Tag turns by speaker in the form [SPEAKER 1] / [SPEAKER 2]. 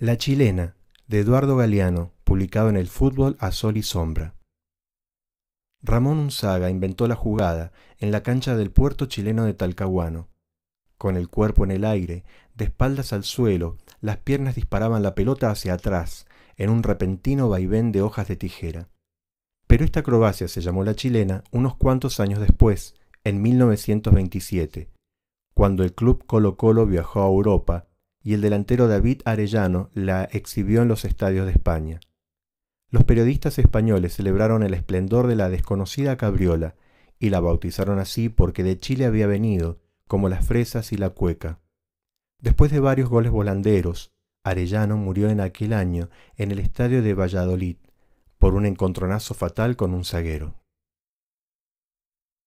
[SPEAKER 1] La chilena, de Eduardo Galeano, publicado en El Fútbol a Sol y Sombra. Ramón Unzaga inventó la jugada en la cancha del puerto chileno de Talcahuano. Con el cuerpo en el aire, de espaldas al suelo, las piernas disparaban la pelota hacia atrás, en un repentino vaivén de hojas de tijera. Pero esta acrobacia se llamó la chilena unos cuantos años después, en 1927, cuando el club Colo Colo viajó a Europa y el delantero David Arellano la exhibió en los estadios de España. Los periodistas españoles celebraron el esplendor de la desconocida cabriola y la bautizaron así porque de Chile había venido, como las fresas y la cueca. Después de varios goles volanderos, Arellano murió en aquel año en el estadio de Valladolid por un encontronazo fatal con un zaguero.